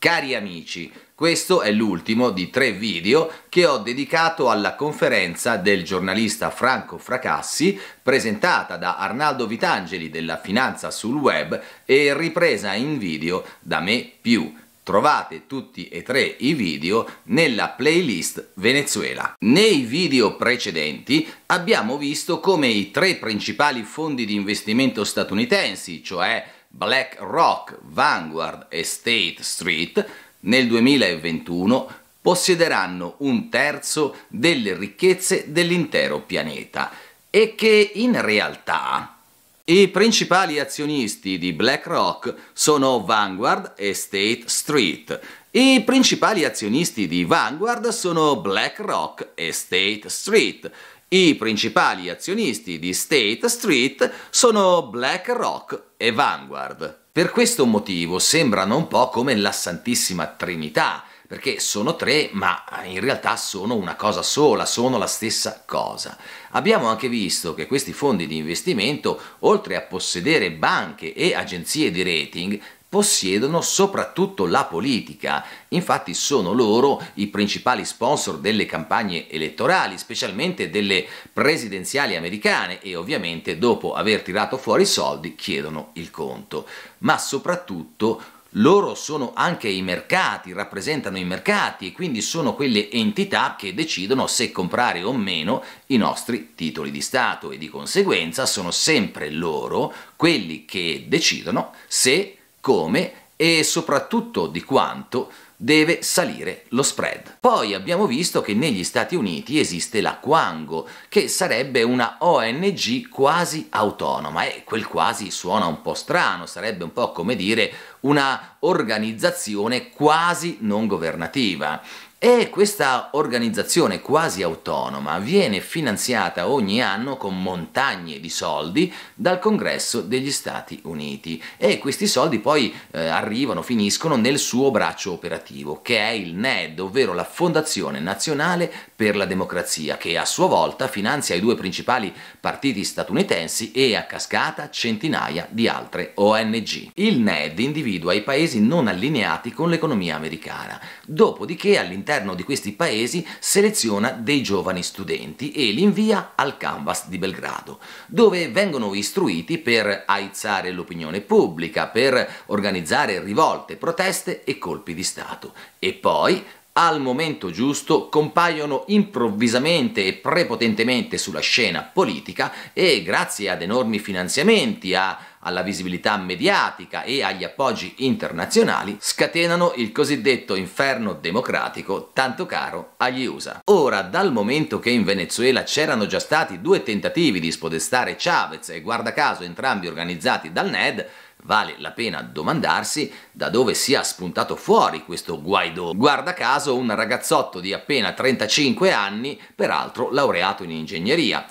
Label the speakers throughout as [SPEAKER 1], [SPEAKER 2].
[SPEAKER 1] Cari amici, questo è l'ultimo di tre video che ho dedicato alla conferenza del giornalista Franco Fracassi presentata da Arnaldo Vitangeli della Finanza sul Web e ripresa in video da me più. Trovate tutti e tre i video nella playlist Venezuela. Nei video precedenti abbiamo visto come i tre principali fondi di investimento statunitensi, cioè Black Rock Vanguard e State Street nel 2021 possiederanno un terzo delle ricchezze dell'intero pianeta e che in realtà i principali azionisti di BlackRock sono Vanguard e State Street. I principali azionisti di Vanguard sono BlackRock e State Street. I principali azionisti di State Street sono BlackRock e Vanguard. Per questo motivo sembrano un po' come la Santissima Trinità, perché sono tre, ma in realtà sono una cosa sola, sono la stessa cosa. Abbiamo anche visto che questi fondi di investimento, oltre a possedere banche e agenzie di rating, possiedono soprattutto la politica, infatti sono loro i principali sponsor delle campagne elettorali, specialmente delle presidenziali americane e ovviamente dopo aver tirato fuori i soldi chiedono il conto, ma soprattutto loro sono anche i mercati, rappresentano i mercati e quindi sono quelle entità che decidono se comprare o meno i nostri titoli di Stato e di conseguenza sono sempre loro quelli che decidono se come e soprattutto di quanto deve salire lo spread. Poi abbiamo visto che negli Stati Uniti esiste la Quango, che sarebbe una ONG quasi autonoma e quel quasi suona un po' strano, sarebbe un po' come dire una organizzazione quasi non governativa. E questa organizzazione quasi autonoma viene finanziata ogni anno con montagne di soldi dal Congresso degli Stati Uniti e questi soldi poi eh, arrivano, finiscono nel suo braccio operativo che è il NED, ovvero la Fondazione Nazionale per la Democrazia che a sua volta finanzia i due principali partiti statunitensi e a cascata centinaia di altre ONG. Il NED individua i paesi non allineati con l'economia americana, dopodiché all'interno all'interno di questi paesi seleziona dei giovani studenti e li invia al Canvas di Belgrado, dove vengono istruiti per aizzare l'opinione pubblica, per organizzare rivolte, proteste e colpi di Stato. E poi al momento giusto compaiono improvvisamente e prepotentemente sulla scena politica e grazie ad enormi finanziamenti, a alla visibilità mediatica e agli appoggi internazionali, scatenano il cosiddetto inferno democratico tanto caro agli USA. Ora, dal momento che in Venezuela c'erano già stati due tentativi di spodestare Chavez e guarda caso entrambi organizzati dal NED, Vale la pena domandarsi da dove sia spuntato fuori questo Guaidò. Guarda caso un ragazzotto di appena 35 anni, peraltro laureato in ingegneria.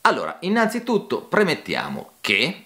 [SPEAKER 1] Allora, innanzitutto premettiamo che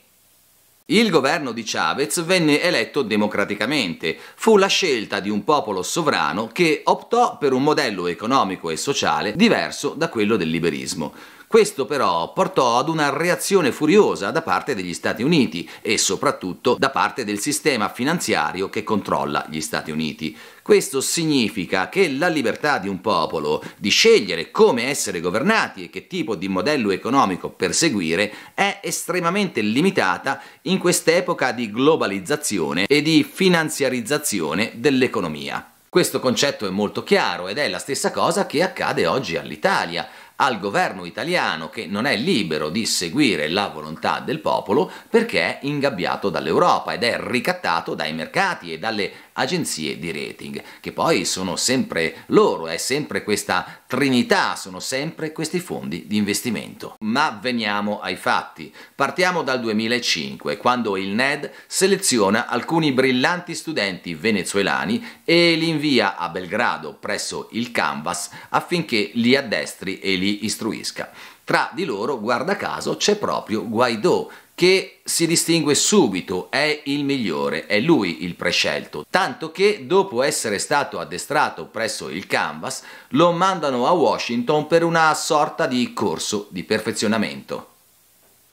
[SPEAKER 1] il governo di Chavez venne eletto democraticamente, fu la scelta di un popolo sovrano che optò per un modello economico e sociale diverso da quello del liberismo. Questo però portò ad una reazione furiosa da parte degli Stati Uniti e soprattutto da parte del sistema finanziario che controlla gli Stati Uniti. Questo significa che la libertà di un popolo di scegliere come essere governati e che tipo di modello economico perseguire è estremamente limitata in quest'epoca di globalizzazione e di finanziarizzazione dell'economia. Questo concetto è molto chiaro ed è la stessa cosa che accade oggi all'Italia al governo italiano che non è libero di seguire la volontà del popolo perché è ingabbiato dall'Europa ed è ricattato dai mercati e dalle agenzie di rating, che poi sono sempre loro, è sempre questa trinità, sono sempre questi fondi di investimento. Ma veniamo ai fatti. Partiamo dal 2005, quando il NED seleziona alcuni brillanti studenti venezuelani e li invia a Belgrado presso il Canvas affinché li addestri e li istruisca. Tra di loro, guarda caso, c'è proprio Guaidó, che si distingue subito, è il migliore, è lui il prescelto, tanto che dopo essere stato addestrato presso il Canvas lo mandano a Washington per una sorta di corso di perfezionamento.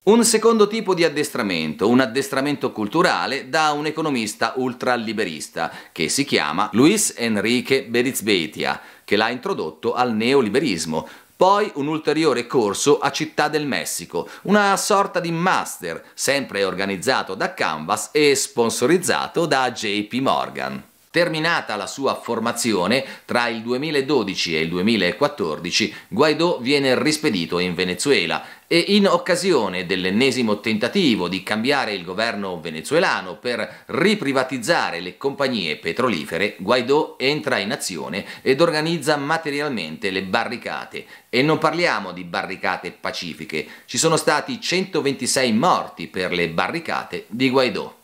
[SPEAKER 1] Un secondo tipo di addestramento, un addestramento culturale da un economista ultraliberista che si chiama Luis Enrique Berizbetia, che l'ha introdotto al neoliberismo, poi un ulteriore corso a Città del Messico, una sorta di master, sempre organizzato da Canvas e sponsorizzato da JP Morgan. Terminata la sua formazione, tra il 2012 e il 2014 Guaidó viene rispedito in Venezuela e in occasione dell'ennesimo tentativo di cambiare il governo venezuelano per riprivatizzare le compagnie petrolifere, Guaidó entra in azione ed organizza materialmente le barricate. E non parliamo di barricate pacifiche, ci sono stati 126 morti per le barricate di Guaidó.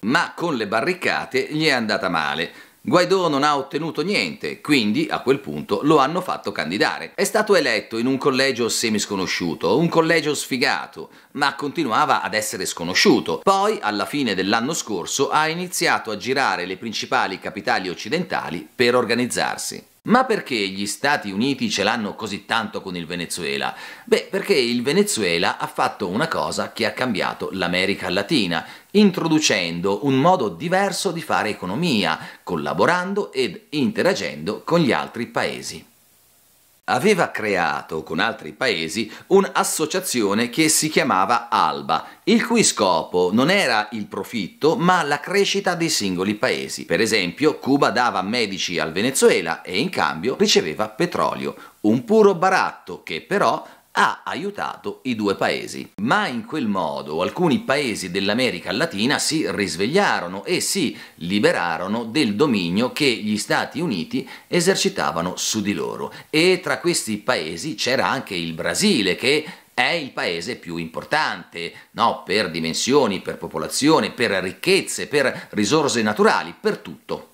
[SPEAKER 1] Ma con le barricate gli è andata male. Guaidò non ha ottenuto niente, quindi a quel punto lo hanno fatto candidare. È stato eletto in un collegio semisconosciuto, un collegio sfigato, ma continuava ad essere sconosciuto. Poi, alla fine dell'anno scorso, ha iniziato a girare le principali capitali occidentali per organizzarsi. Ma perché gli Stati Uniti ce l'hanno così tanto con il Venezuela? Beh, perché il Venezuela ha fatto una cosa che ha cambiato l'America Latina, introducendo un modo diverso di fare economia, collaborando ed interagendo con gli altri paesi aveva creato con altri paesi un'associazione che si chiamava Alba, il cui scopo non era il profitto ma la crescita dei singoli paesi. Per esempio Cuba dava medici al Venezuela e in cambio riceveva petrolio, un puro baratto che però ha aiutato i due paesi. Ma in quel modo alcuni paesi dell'America Latina si risvegliarono e si liberarono del dominio che gli Stati Uniti esercitavano su di loro. E tra questi paesi c'era anche il Brasile che è il paese più importante, no? per dimensioni, per popolazione, per ricchezze, per risorse naturali, per tutto.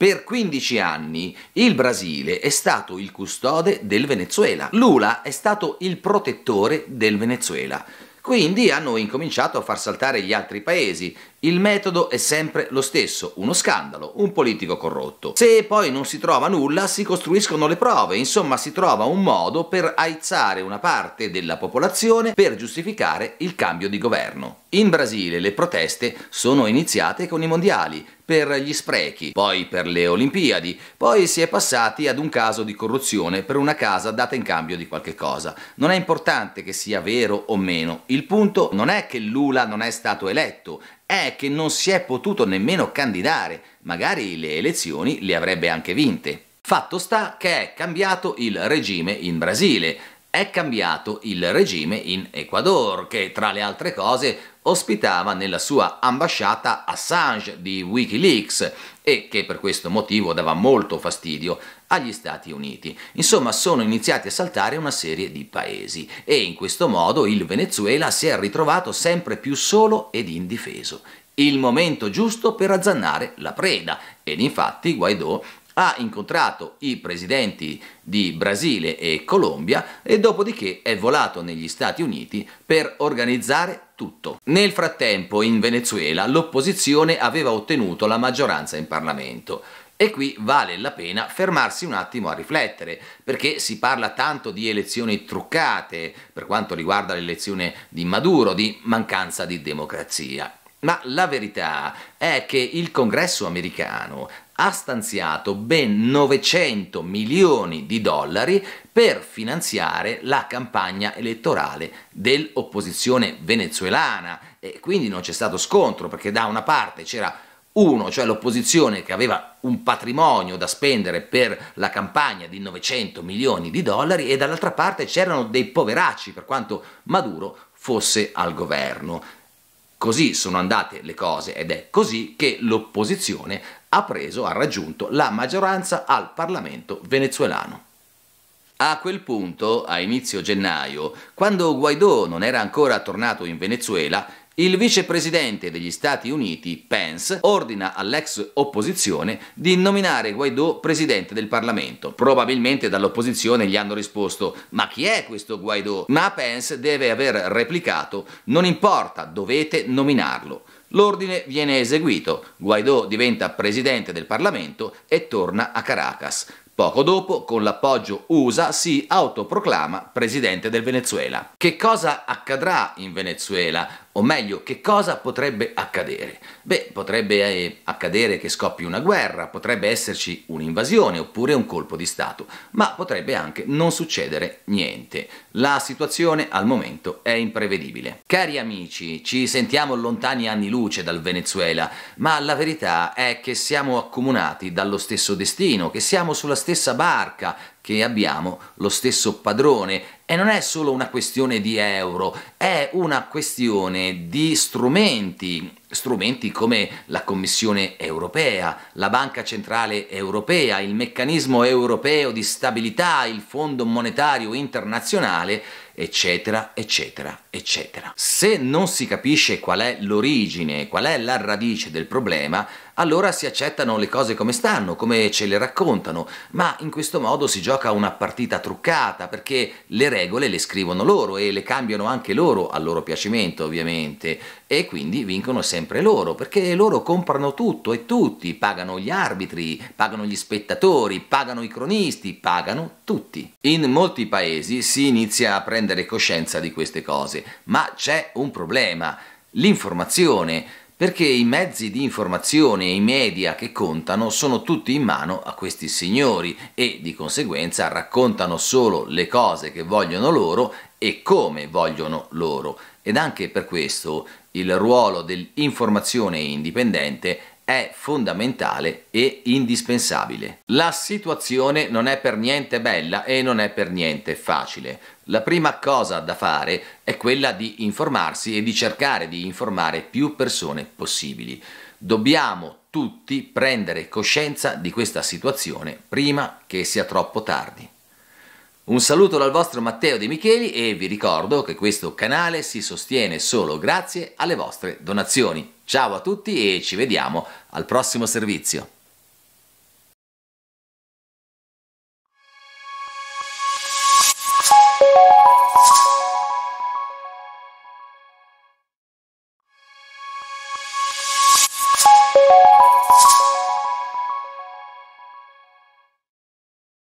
[SPEAKER 1] Per 15 anni il Brasile è stato il custode del Venezuela. Lula è stato il protettore del Venezuela. Quindi hanno incominciato a far saltare gli altri paesi il metodo è sempre lo stesso, uno scandalo, un politico corrotto. Se poi non si trova nulla, si costruiscono le prove, insomma si trova un modo per aizzare una parte della popolazione per giustificare il cambio di governo. In Brasile le proteste sono iniziate con i mondiali, per gli sprechi, poi per le Olimpiadi, poi si è passati ad un caso di corruzione per una casa data in cambio di qualche cosa. Non è importante che sia vero o meno, il punto non è che Lula non è stato eletto, è che non si è potuto nemmeno candidare, magari le elezioni le avrebbe anche vinte. Fatto sta che è cambiato il regime in Brasile, è cambiato il regime in Ecuador, che tra le altre cose ospitava nella sua ambasciata Assange di Wikileaks e che per questo motivo dava molto fastidio agli Stati Uniti. Insomma, sono iniziati a saltare una serie di paesi e in questo modo il Venezuela si è ritrovato sempre più solo ed indifeso. Il momento giusto per azzannare la preda ed infatti Guaidó ha incontrato i presidenti di Brasile e Colombia e dopodiché è volato negli Stati Uniti per organizzare tutto. Nel frattempo, in Venezuela, l'opposizione aveva ottenuto la maggioranza in Parlamento. E qui vale la pena fermarsi un attimo a riflettere, perché si parla tanto di elezioni truccate per quanto riguarda l'elezione di Maduro, di mancanza di democrazia. Ma la verità è che il congresso americano ha stanziato ben 900 milioni di dollari per finanziare la campagna elettorale dell'opposizione venezuelana e quindi non c'è stato scontro perché da una parte c'era uno, cioè l'opposizione che aveva un patrimonio da spendere per la campagna di 900 milioni di dollari e dall'altra parte c'erano dei poveracci per quanto Maduro fosse al governo. Così sono andate le cose ed è così che l'opposizione ha preso, ha raggiunto la maggioranza al Parlamento venezuelano. A quel punto, a inizio gennaio, quando Guaidó non era ancora tornato in Venezuela, il vicepresidente degli Stati Uniti, Pence, ordina all'ex opposizione di nominare Guaidó presidente del Parlamento. Probabilmente dall'opposizione gli hanno risposto ma chi è questo Guaidó? Ma Pence deve aver replicato non importa, dovete nominarlo. L'ordine viene eseguito, Guaidó diventa presidente del Parlamento e torna a Caracas. Poco dopo, con l'appoggio USA, si autoproclama presidente del Venezuela. Che cosa accadrà in Venezuela? o meglio, che cosa potrebbe accadere? Beh, potrebbe eh, accadere che scoppi una guerra, potrebbe esserci un'invasione oppure un colpo di Stato, ma potrebbe anche non succedere niente. La situazione al momento è imprevedibile. Cari amici, ci sentiamo lontani anni luce dal Venezuela, ma la verità è che siamo accomunati dallo stesso destino, che siamo sulla stessa barca, che abbiamo lo stesso padrone e non è solo una questione di euro, è una questione di strumenti, strumenti come la Commissione europea, la Banca Centrale europea, il meccanismo europeo di stabilità, il Fondo monetario internazionale, eccetera, eccetera, eccetera. Se non si capisce qual è l'origine, qual è la radice del problema, allora si accettano le cose come stanno, come ce le raccontano, ma in questo modo si gioca una partita truccata perché le regole le scrivono loro e le cambiano anche loro, a loro piacimento ovviamente, e quindi vincono sempre loro perché loro comprano tutto e tutti, pagano gli arbitri, pagano gli spettatori, pagano i cronisti, pagano tutti. In molti paesi si inizia a prendere coscienza di queste cose, ma c'è un problema, l'informazione perché i mezzi di informazione e i media che contano sono tutti in mano a questi signori e di conseguenza raccontano solo le cose che vogliono loro e come vogliono loro ed anche per questo il ruolo dell'informazione indipendente è fondamentale e indispensabile. La situazione non è per niente bella e non è per niente facile. La prima cosa da fare è quella di informarsi e di cercare di informare più persone possibili. Dobbiamo tutti prendere coscienza di questa situazione prima che sia troppo tardi. Un saluto dal vostro Matteo De Micheli e vi ricordo che questo canale si sostiene solo grazie alle vostre donazioni. Ciao a tutti e ci vediamo al prossimo servizio.